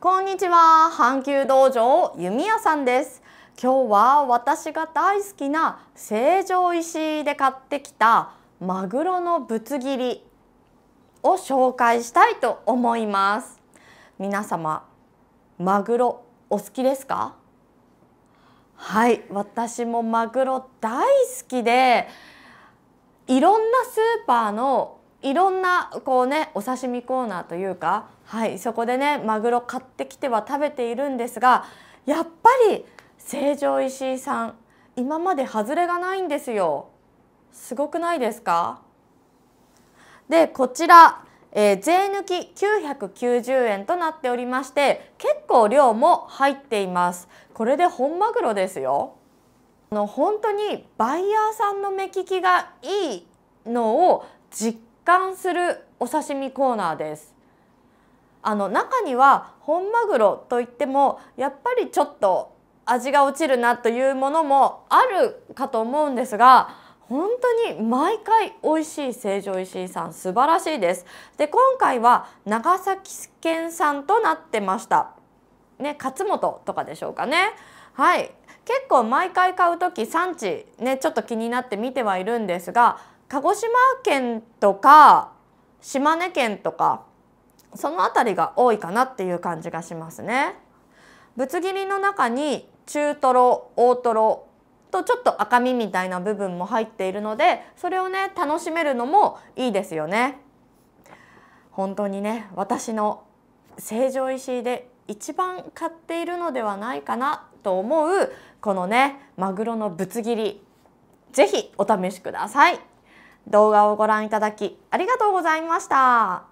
こんにちは阪急道場弓矢さんです今日は私が大好きな成城石井で買ってきたマグロのぶつ切りを紹介したいと思います皆様マグロお好きですかはい私もマグロ大好きでいろんなスーパーのいろんなこうねお刺身コーナーというか、はい、そこでねマグロ買ってきては食べているんですがやっぱり成城石井さん今まで外れがないんですよすごくないですかでこちら、えー、税抜き990円となっておりまして結構量も入っていますこれで本マグロですよの本当にバイヤーさんの目利きがいいのを実貫するお刺身コーナーですあの中には本マグロといってもやっぱりちょっと味が落ちるなというものもあるかと思うんですが本当に毎回美味しい成城石井さん素晴らしいですで今回は長崎県産となってましたね勝本とかでしょうかねはい結構毎回買う時産地ねちょっと気になって見てはいるんですが鹿児島県とか島根県とかその辺りが多いかなっていう感じがしますね。ぶつ切りの中に中トロ大トロとちょっと赤身みたいな部分も入っているのでそれをね楽しめるのもいいですよね。本当にね私の成城石井で一番買っているのではないかなと思うこのねマグロのぶつ切り是非お試しください。動画をご覧いただきありがとうございました。